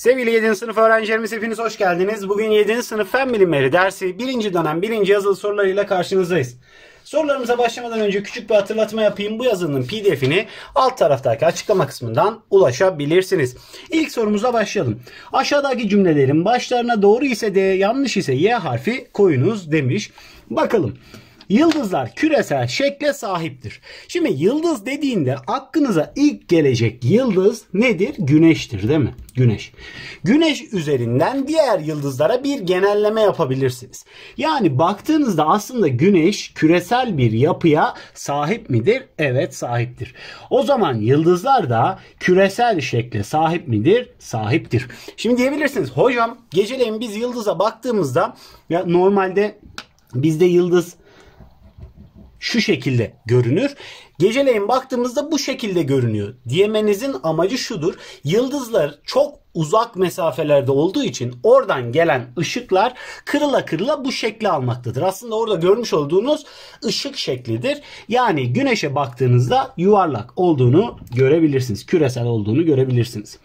Sevgili 7. sınıf öğrencilerimiz hepiniz hoş geldiniz. Bugün 7. sınıf fen bilimleri dersi 1. dönem 1. yazılı sorularıyla karşınızdayız. Sorularımıza başlamadan önce küçük bir hatırlatma yapayım. Bu yazının pdf'ini alt taraftaki açıklama kısmından ulaşabilirsiniz. İlk sorumuza başlayalım. Aşağıdaki cümlelerin başlarına doğru ise D, yanlış ise Y harfi koyunuz demiş. Bakalım. Yıldızlar küresel şekle sahiptir. Şimdi yıldız dediğinde aklınıza ilk gelecek yıldız nedir? Güneştir değil mi? Güneş. Güneş üzerinden diğer yıldızlara bir genelleme yapabilirsiniz. Yani baktığınızda aslında güneş küresel bir yapıya sahip midir? Evet sahiptir. O zaman yıldızlar da küresel şekle sahip midir? Sahiptir. Şimdi diyebilirsiniz hocam geceleyin biz yıldıza baktığımızda ya normalde Bizde yıldız şu şekilde görünür. Geceleyin baktığımızda bu şekilde görünüyor diyemenizin amacı şudur. Yıldızlar çok uzak mesafelerde olduğu için oradan gelen ışıklar kırıla kırıla bu şekli almaktadır. Aslında orada görmüş olduğunuz ışık şeklidir. Yani güneşe baktığınızda yuvarlak olduğunu görebilirsiniz. Küresel olduğunu görebilirsiniz.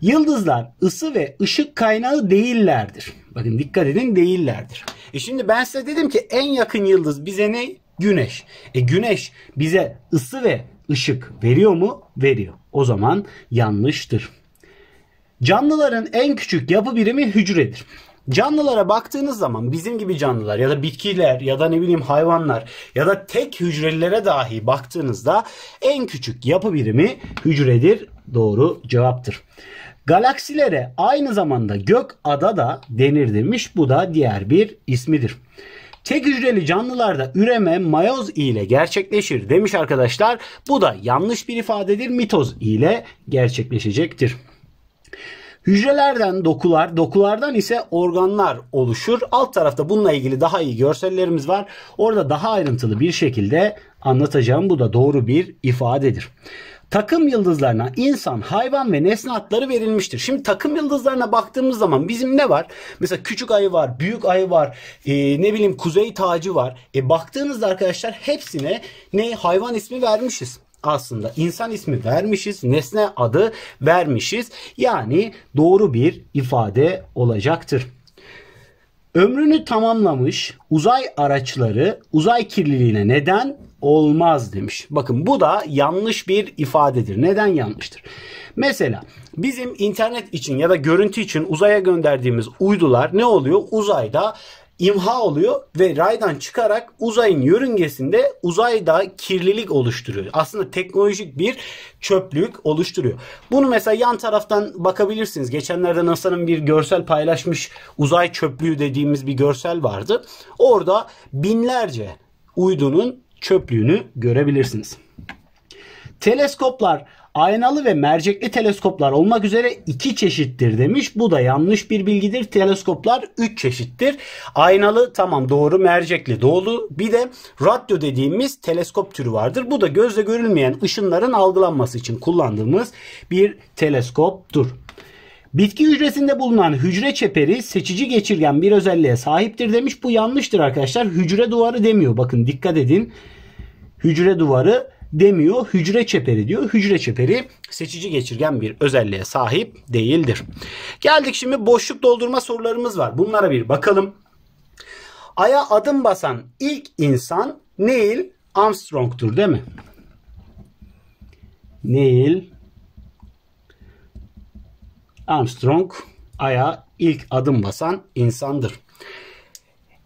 Yıldızlar ısı ve ışık kaynağı değillerdir. Bakın dikkat edin değillerdir. E şimdi ben size dedim ki en yakın yıldız bize ne? Güneş. E güneş bize ısı ve ışık veriyor mu? Veriyor. O zaman yanlıştır. Canlıların en küçük yapı birimi hücredir. Canlılara baktığınız zaman bizim gibi canlılar ya da bitkiler ya da ne bileyim hayvanlar ya da tek hücrelilere dahi baktığınızda en küçük yapı birimi hücredir. Doğru cevaptır. Galaksilere aynı zamanda gök ada da denir demiş. Bu da diğer bir ismidir. Tek hücreli canlılarda üreme mayoz ile gerçekleşir demiş arkadaşlar. Bu da yanlış bir ifadedir. Mitoz ile gerçekleşecektir. Hücrelerden dokular, dokulardan ise organlar oluşur. Alt tarafta bununla ilgili daha iyi görsellerimiz var. Orada daha ayrıntılı bir şekilde anlatacağım. Bu da doğru bir ifadedir takım yıldızlarına insan, hayvan ve nesne adları verilmiştir. Şimdi takım yıldızlarına baktığımız zaman bizim ne var? Mesela küçük ayı var, büyük ayı var, e, ne bileyim kuzey tacı var. E baktığınızda arkadaşlar hepsine ne hayvan ismi vermişiz aslında insan ismi vermişiz, nesne adı vermişiz. Yani doğru bir ifade olacaktır. Ömrünü tamamlamış uzay araçları uzay kirliliğine neden olmaz demiş. Bakın bu da yanlış bir ifadedir. Neden yanlıştır? Mesela bizim internet için ya da görüntü için uzaya gönderdiğimiz uydular ne oluyor? Uzayda imha oluyor ve raydan çıkarak uzayın yörüngesinde uzayda kirlilik oluşturuyor. Aslında teknolojik bir çöplük oluşturuyor. Bunu mesela yan taraftan bakabilirsiniz. Geçenlerde NASA'nın bir görsel paylaşmış uzay çöplüğü dediğimiz bir görsel vardı. Orada binlerce uydunun çöplüğünü görebilirsiniz. Teleskoplar aynalı ve mercekli teleskoplar olmak üzere iki çeşittir demiş. Bu da yanlış bir bilgidir. Teleskoplar üç çeşittir. Aynalı tamam doğru mercekli doğru. Bir de radyo dediğimiz teleskop türü vardır. Bu da gözle görülmeyen ışınların algılanması için kullandığımız bir teleskoptur. Bitki hücresinde bulunan hücre çeperi seçici geçirgen bir özelliğe sahiptir demiş. Bu yanlıştır arkadaşlar. Hücre duvarı demiyor. Bakın dikkat edin. Hücre duvarı demiyor. Hücre çeperi diyor. Hücre çeperi seçici geçirgen bir özelliğe sahip değildir. Geldik şimdi boşluk doldurma sorularımız var. Bunlara bir bakalım. Ay'a adım basan ilk insan Neil Armstrong'tur değil mi? Neil Armstrong aya ilk adım basan insandır.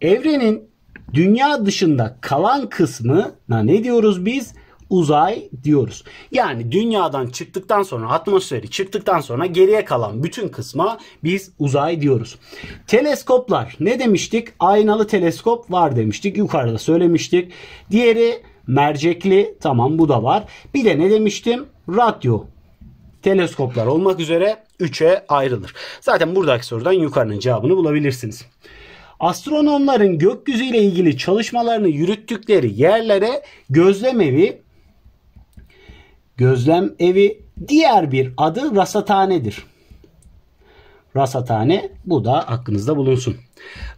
Evrenin dünya dışında kalan kısmına ne diyoruz biz? Uzay diyoruz. Yani dünyadan çıktıktan sonra atmosferi çıktıktan sonra geriye kalan bütün kısma biz uzay diyoruz. Teleskoplar ne demiştik? Aynalı teleskop var demiştik. Yukarıda söylemiştik. Diğeri mercekli tamam bu da var. Bir de ne demiştim? Radyo teleskoplar olmak üzere 3'e ayrılır. Zaten buradaki sorudan yukarının cevabını bulabilirsiniz. Astronomların gökyüzü ile ilgili çalışmalarını yürüttükleri yerlere gözlem evi gözlem evi diğer bir adı rasathanedir. Rasathane bu da aklınızda bulunsun.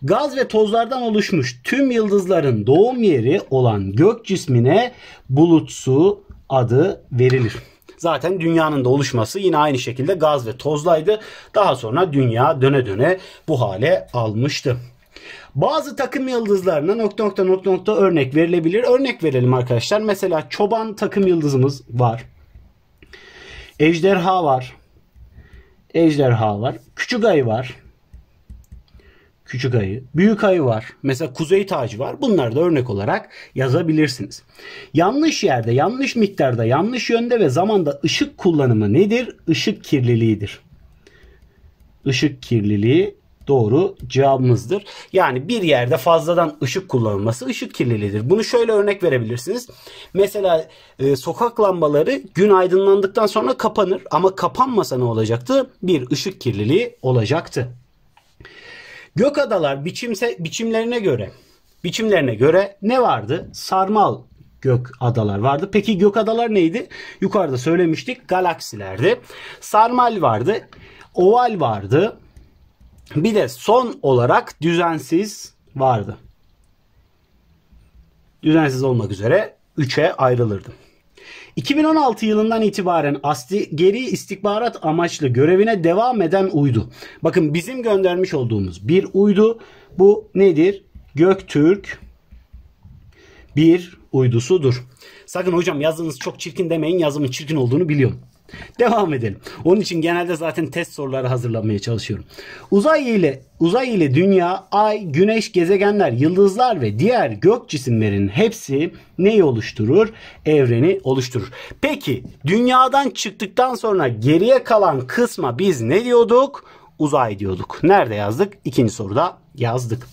Gaz ve tozlardan oluşmuş tüm yıldızların doğum yeri olan gök cismine bulutsu adı verilir. Zaten dünyanın da oluşması yine aynı şekilde gaz ve tozlaydı. Daha sonra dünya döne döne bu hale almıştı. Bazı takım yıldızlarına nokta nokta nokta nokta örnek verilebilir. Örnek verelim arkadaşlar. Mesela çoban takım yıldızımız var. Ejderha var. Ejderha var. Küçük ayı var küçük ayı, büyük ayı var. Mesela kuzey tacı var. Bunları da örnek olarak yazabilirsiniz. Yanlış yerde, yanlış miktarda, yanlış yönde ve zamanda ışık kullanımı nedir? Işık kirliliğidir. Işık kirliliği doğru cevabımızdır. Yani bir yerde fazladan ışık kullanılması ışık kirliliğidir. Bunu şöyle örnek verebilirsiniz. Mesela e, sokak lambaları gün aydınlandıktan sonra kapanır ama kapanmasa ne olacaktı? Bir ışık kirliliği olacaktı. Gökadalar biçimse biçimlerine göre biçimlerine göre ne vardı? Sarmal gök adalar vardı. Peki gök adalar neydi? Yukarıda söylemiştik galaksilerdi. Sarmal vardı. Oval vardı. Bir de son olarak düzensiz vardı. Düzensiz olmak üzere 3'e ayrılırdı. 2016 yılından itibaren asti, geri istikbarat amaçlı görevine devam eden uydu. Bakın bizim göndermiş olduğumuz bir uydu. Bu nedir? Göktürk bir uydusudur. Sakın hocam yazınız çok çirkin demeyin. Yazımın çirkin olduğunu biliyorum. Devam edelim. Onun için genelde zaten test soruları hazırlamaya çalışıyorum. Uzay ile uzay ile dünya, ay, güneş, gezegenler, yıldızlar ve diğer gök cisimlerinin hepsi neyi oluşturur? Evreni oluşturur. Peki dünyadan çıktıktan sonra geriye kalan kısma biz ne diyorduk? Uzay diyorduk. Nerede yazdık? İkinci soruda yazdık.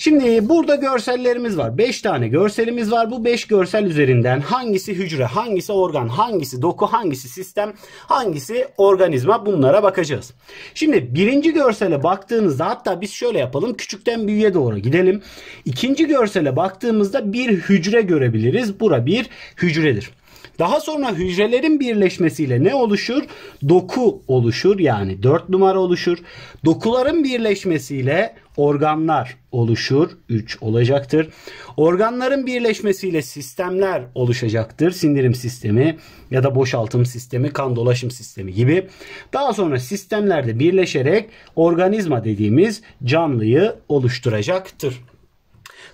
Şimdi burada görsellerimiz var. 5 tane görselimiz var. Bu 5 görsel üzerinden hangisi hücre, hangisi organ, hangisi doku, hangisi sistem, hangisi organizma bunlara bakacağız. Şimdi birinci görsele baktığınızda hatta biz şöyle yapalım. Küçükten büyüğe doğru gidelim. İkinci görsele baktığımızda bir hücre görebiliriz. Bura bir hücredir. Daha sonra hücrelerin birleşmesiyle ne oluşur? Doku oluşur yani 4 numara oluşur. Dokuların birleşmesiyle organlar oluşur 3 olacaktır. Organların birleşmesiyle sistemler oluşacaktır. Sindirim sistemi ya da boşaltım sistemi, kan dolaşım sistemi gibi. Daha sonra sistemlerde birleşerek organizma dediğimiz canlıyı oluşturacaktır.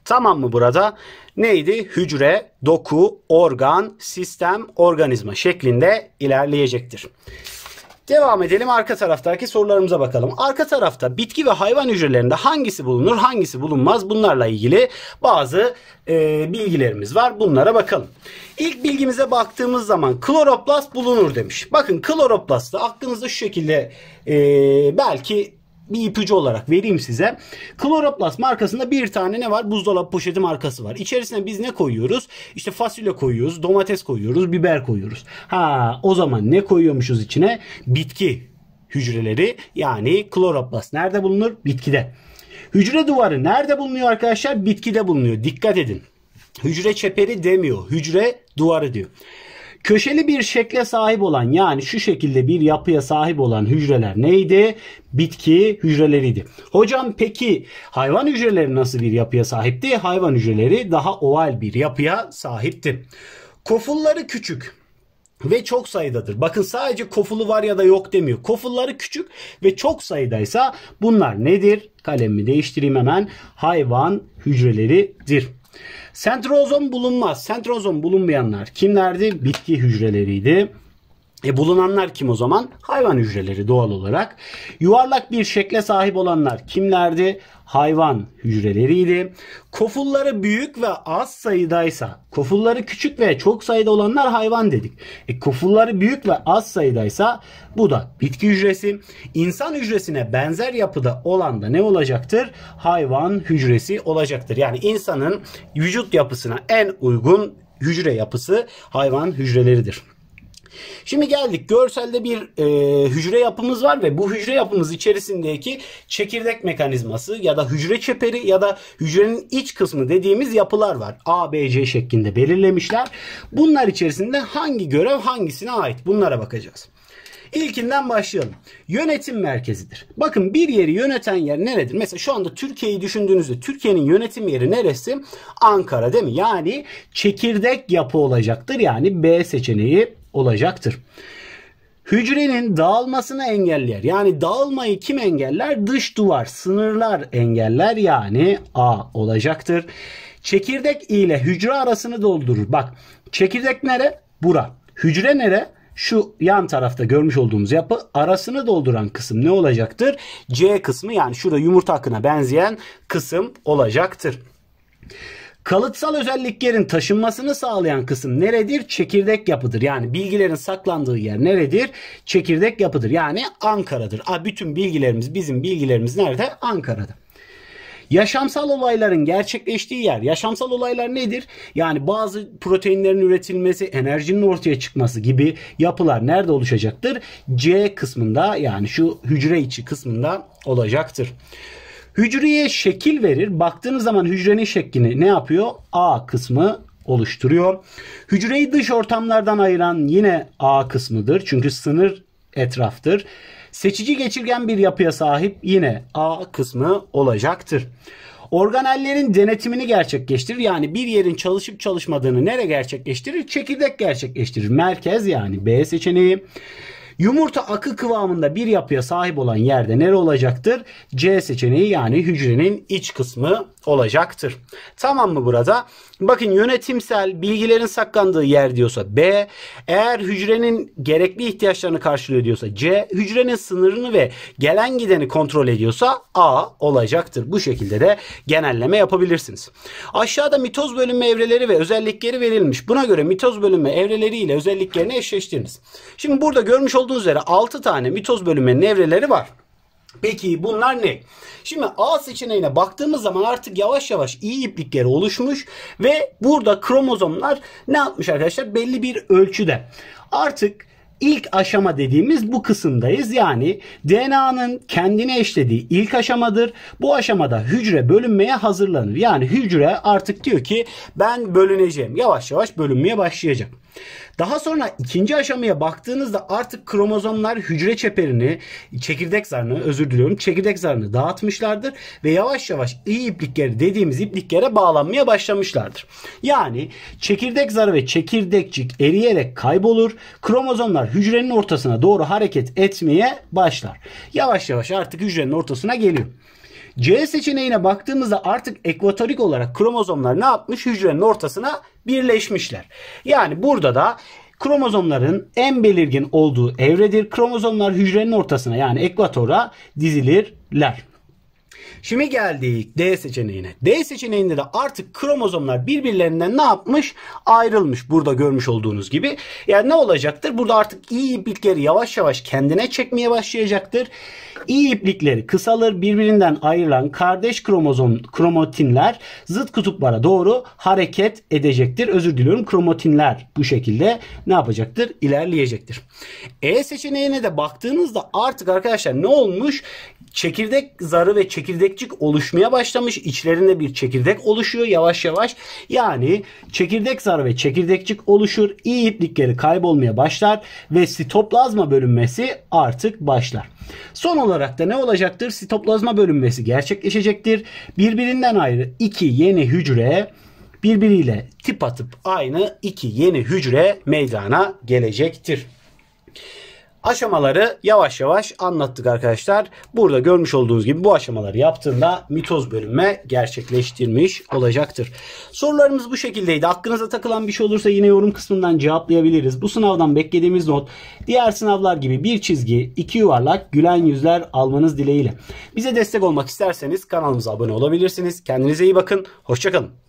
Tamam mı burada? Neydi? Hücre, doku, organ, sistem, organizma şeklinde ilerleyecektir. Devam edelim arka taraftaki sorularımıza bakalım. Arka tarafta bitki ve hayvan hücrelerinde hangisi bulunur, hangisi bulunmaz bunlarla ilgili bazı e, bilgilerimiz var. Bunlara bakalım. İlk bilgimize baktığımız zaman kloroplast bulunur demiş. Bakın kloroplastı aklınızda şu şekilde e, belki bir ipucu olarak vereyim size. Kloroplast markasında bir tane ne var? Buzdolabı poşeti markası var. İçerisine biz ne koyuyoruz? İşte fasulye koyuyoruz, domates koyuyoruz, biber koyuyoruz. Ha o zaman ne koyuyormuşuz içine? Bitki hücreleri yani kloroplast nerede bulunur? Bitkide. Hücre duvarı nerede bulunuyor arkadaşlar? Bitkide bulunuyor. Dikkat edin. Hücre çeperi demiyor. Hücre duvarı diyor. Köşeli bir şekle sahip olan yani şu şekilde bir yapıya sahip olan hücreler neydi? Bitki hücreleriydi. Hocam peki hayvan hücreleri nasıl bir yapıya sahipti? Hayvan hücreleri daha oval bir yapıya sahipti. Kofulları küçük ve çok sayıdadır. Bakın sadece kofulu var ya da yok demiyor. Kofulları küçük ve çok sayıdaysa bunlar nedir? Kalemimi değiştireyim hemen. Hayvan hücreleridir. Sentrozom bulunmaz. Sentrozom bulunmayanlar kimlerdi? Bitki hücreleriydi. E bulunanlar kim o zaman? Hayvan hücreleri doğal olarak. Yuvarlak bir şekle sahip olanlar kimlerdi? Hayvan hücreleriydi. Kofulları büyük ve az sayıdaysa, kofulları küçük ve çok sayıda olanlar hayvan dedik. E kofulları büyük ve az sayıdaysa bu da bitki hücresi. İnsan hücresine benzer yapıda olan da ne olacaktır? Hayvan hücresi olacaktır. Yani insanın vücut yapısına en uygun hücre yapısı hayvan hücreleridir. Şimdi geldik görselde bir e, hücre yapımız var ve bu hücre yapımız içerisindeki çekirdek mekanizması ya da hücre çeperi ya da hücrenin iç kısmı dediğimiz yapılar var. A, B, C şeklinde belirlemişler. Bunlar içerisinde hangi görev hangisine ait bunlara bakacağız. İlkinden başlayalım. Yönetim merkezidir. Bakın bir yeri yöneten yer neredir? Mesela şu anda Türkiye'yi düşündüğünüzde Türkiye'nin yönetim yeri neresi? Ankara değil mi? Yani çekirdek yapı olacaktır. Yani B seçeneği olacaktır. Hücrenin dağılmasını engeller. Yani dağılmayı kim engeller? Dış duvar, sınırlar engeller yani A olacaktır. Çekirdek ile hücre arasını doldurur. Bak çekirdek nere? Bura. Hücre nere? Şu yan tarafta görmüş olduğumuz yapı arasını dolduran kısım ne olacaktır? C kısmı yani şurada yumurta akına benzeyen kısım olacaktır. Kalıtsal özelliklerin taşınmasını sağlayan kısım neredir? Çekirdek yapıdır. Yani bilgilerin saklandığı yer neredir? Çekirdek yapıdır. Yani Ankara'dır. A, bütün bilgilerimiz bizim bilgilerimiz nerede? Ankara'da. Yaşamsal olayların gerçekleştiği yer. Yaşamsal olaylar nedir? Yani bazı proteinlerin üretilmesi, enerjinin ortaya çıkması gibi yapılar nerede oluşacaktır? C kısmında yani şu hücre içi kısmında olacaktır. Hücreye şekil verir. Baktığınız zaman hücrenin şeklini ne yapıyor? A kısmı oluşturuyor. Hücreyi dış ortamlardan ayıran yine A kısmıdır. Çünkü sınır etraftır. Seçici geçirgen bir yapıya sahip yine A kısmı olacaktır. Organellerin denetimini gerçekleştirir. Yani bir yerin çalışıp çalışmadığını nere gerçekleştirir? Çekirdek gerçekleştirir. Merkez yani B seçeneği. Yumurta akı kıvamında bir yapıya sahip olan yerde nere olacaktır? C seçeneği yani hücrenin iç kısmı olacaktır. Tamam mı burada? Bakın yönetimsel bilgilerin saklandığı yer diyorsa B, eğer hücrenin gerekli ihtiyaçlarını karşılıyor diyorsa C, hücrenin sınırını ve gelen gideni kontrol ediyorsa A olacaktır. Bu şekilde de genelleme yapabilirsiniz. Aşağıda mitoz bölünme evreleri ve özellikleri verilmiş. Buna göre mitoz bölünme evreleri ile özelliklerini eşleştiriniz. Şimdi burada görmüş olduğunuz üzere 6 tane mitoz bölünmenin evreleri var. Peki bunlar ne? Şimdi A seçeneğine baktığımız zaman artık yavaş yavaş iyi iplikleri oluşmuş ve burada kromozomlar ne yapmış arkadaşlar? Belli bir ölçüde. Artık ilk aşama dediğimiz bu kısımdayız. Yani DNA'nın kendine eşlediği ilk aşamadır. Bu aşamada hücre bölünmeye hazırlanır. Yani hücre artık diyor ki ben bölüneceğim. Yavaş yavaş bölünmeye başlayacak. Daha sonra ikinci aşamaya baktığınızda artık kromozomlar hücre çeperini, çekirdek zarını özür diliyorum çekirdek zarını dağıtmışlardır ve yavaş yavaş iyi iplikleri dediğimiz ipliklere bağlanmaya başlamışlardır. Yani çekirdek zarı ve çekirdekcik eriyerek kaybolur. Kromozomlar hücrenin ortasına doğru hareket etmeye başlar. Yavaş yavaş artık hücrenin ortasına geliyor. C seçeneğine baktığımızda artık ekvatorik olarak kromozomlar ne yapmış? Hücrenin ortasına birleşmişler. Yani burada da kromozomların en belirgin olduğu evredir. Kromozomlar hücrenin ortasına yani ekvatora dizilirler. Şimdi geldik D seçeneğine. D seçeneğinde de artık kromozomlar birbirlerinden ne yapmış? Ayrılmış. Burada görmüş olduğunuz gibi. Yani ne olacaktır? Burada artık iyi iplikleri yavaş yavaş kendine çekmeye başlayacaktır. İyi iplikleri kısalır. Birbirinden ayrılan kardeş kromozom kromotinler zıt kutuplara doğru hareket edecektir. Özür diliyorum. Kromotinler bu şekilde ne yapacaktır? İlerleyecektir. E seçeneğine de baktığınızda artık arkadaşlar ne olmuş? Çekirdek zarı ve çekirdek çekirdekçik oluşmaya başlamış. İçlerinde bir çekirdek oluşuyor yavaş yavaş. Yani çekirdek zarı ve çekirdekçik oluşur. İyi iplikleri kaybolmaya başlar ve sitoplazma bölünmesi artık başlar. Son olarak da ne olacaktır? Sitoplazma bölünmesi gerçekleşecektir. Birbirinden ayrı iki yeni hücre birbiriyle tip atıp aynı iki yeni hücre meydana gelecektir. Aşamaları yavaş yavaş anlattık arkadaşlar. Burada görmüş olduğunuz gibi bu aşamaları yaptığında mitoz bölünme gerçekleştirmiş olacaktır. Sorularımız bu şekildeydi. Aklınıza takılan bir şey olursa yine yorum kısmından cevaplayabiliriz. Bu sınavdan beklediğimiz not diğer sınavlar gibi bir çizgi, iki yuvarlak, gülen yüzler almanız dileğiyle. Bize destek olmak isterseniz kanalımıza abone olabilirsiniz. Kendinize iyi bakın. Hoşçakalın.